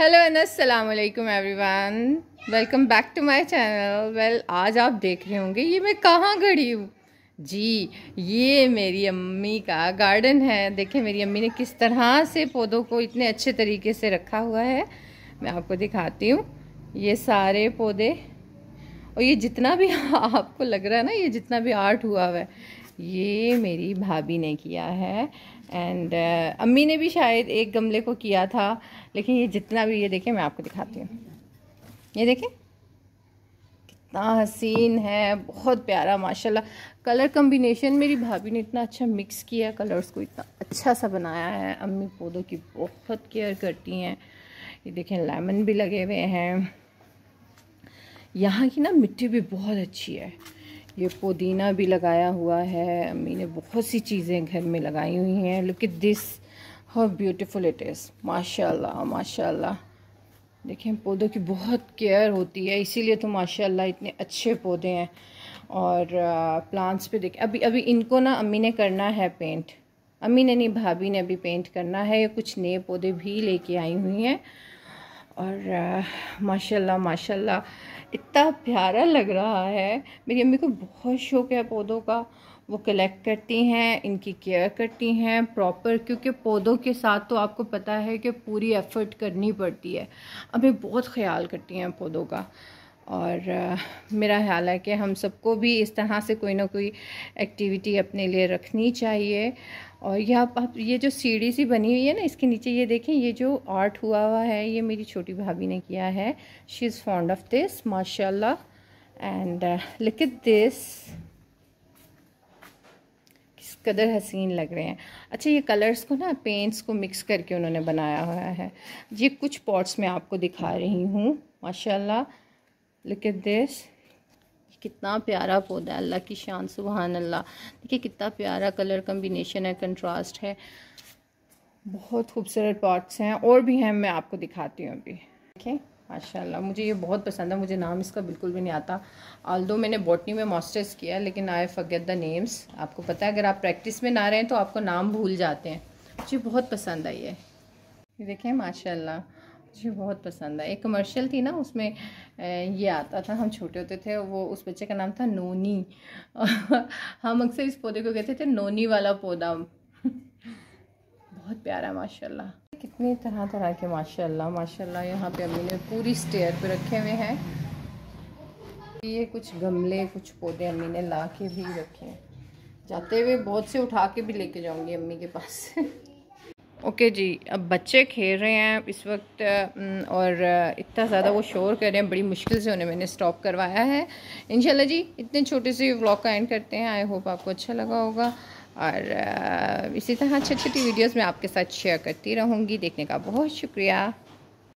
hello and अस्सलाम everyone welcome back to my channel well आज आप देख रहे होंगे ये मैं कहाँ घड़ी हूँ जी ये मेरी अम्मी का गार्डन है देखें मेरी अम्मी ने किस तरह से पौधों को इतने अच्छे तरीके से रखा हुआ है मैं आपको दिखाती हूँ ये सारे पौधे और ये जितना भी आपको लग रहा है ना ये जितना भी आर्ट हुआ हुआ है ये मेरी भाभी ने किया है एंड uh, अम्मी ने भी शायद एक गमले को किया था लेकिन ये जितना भी ये देखें मैं आपको दिखाती हूँ ये देखें कितना हसीन है बहुत प्यारा माशाल्लाह कलर कम्बिनेशन मेरी भाभी ने इतना अच्छा मिक्स किया कलर्स को इतना अच्छा सा बनाया है अम्मी पौधों की बहुत केयर करती हैं ये देखें लेमन भी लगे हुए हैं यहाँ की ना मिट्टी भी बहुत अच्छी है ये पुदीना भी लगाया हुआ है अम्मी ने बहुत सी चीज़ें घर में लगाई हुई हैं look it this how beautiful it is माशाल्लाह माशाल्लाह देखें पौधों की बहुत केयर होती है इसीलिए तो माशाल्लाह इतने अच्छे पौधे हैं और प्लांट्स पे देखें अभी अभी इनको ना अम्मी ने करना है पेंट अम्मी ने नहीं भाभी ने अभी पेंट करना है कुछ नए पौधे भी लेके आई हुई हैं और माशाल्लाह माशाल्लाह इतना प्यारा लग रहा है मेरी अम्मी को बहुत शौक है पौधों का वो कलेक्ट करती हैं इनकी केयर करती हैं प्रॉपर क्योंकि पौधों के साथ तो आपको पता है कि पूरी एफ़र्ट करनी पड़ती है अभी बहुत ख्याल करती हैं पौधों का और मेरा ख्याल है कि हम सबको भी इस तरह से कोई ना कोई एक्टिविटी अपने लिए रखनी चाहिए और यह आप, आप ये जो सीढ़ी सी बनी हुई है ना इसके नीचे ये देखें ये जो आर्ट हुआ हुआ है ये मेरी छोटी भाभी ने किया है she is fond of this माशाल्लाह एंड लिक दिस किस कदर हसीन लग रहे हैं अच्छा ये कलर्स को ना पेंट्स को मिक्स करके उन्होंने बनाया हुआ है ये कुछ पॉट्स में आपको दिखा रही हूँ माशाला लुक एट दिस कितना प्यारा पौधा है अल्लाह की शान सुबहान अल्लाह देखिए कितना प्यारा कलर कम्बिनेशन है कंट्रास्ट है बहुत खूबसूरत पॉट्स हैं और भी हैं मैं आपको दिखाती हूँ अभी देखें माशाल्लाह मुझे ये बहुत पसंद है मुझे नाम इसका बिल्कुल भी नहीं आता आल दो मैंने बॉटनी में मास्टर्स किया लेकिन आई फगेट द नेम्स आपको पता है अगर आप प्रैक्टिस में ना रहें तो आपको नाम भूल जाते हैं मुझे बहुत पसंद आई है ये देखें माशाल्लाह मुझे बहुत पसंद है एक कमर्शियल थी ना उसमें ये आता था हम छोटे होते थे वो उस बच्चे का नाम था नोनी हम अक्सर इस पौधे को कहते थे नोनी वाला पौधा बहुत प्यारा माशाल्लाह कितने तरह तरह के माशाल्लाह माशाल्लाह यहाँ पे अम्मी ने पूरी स्टेयर पे रखे हुए हैं ये कुछ गमले कुछ पौधे अम्मी ने ला के भी रखे हैं जाते हुए बहुत से उठा के भी लेके जाऊँगी अम्मी के पास ओके जी अब बच्चे खेल रहे हैं इस वक्त और इतना ज़्यादा वो शोर कर रहे हैं बड़ी मुश्किल से उन्हें मैंने स्टॉप करवाया है इंशाल्लाह जी इतने छोटे से व्लॉग का एंड करते हैं आई होप आपको अच्छा लगा होगा और इसी तरह अच्छी अच्छी वीडियोस मैं आपके साथ शेयर करती रहूँगी देखने का बहुत शुक्रिया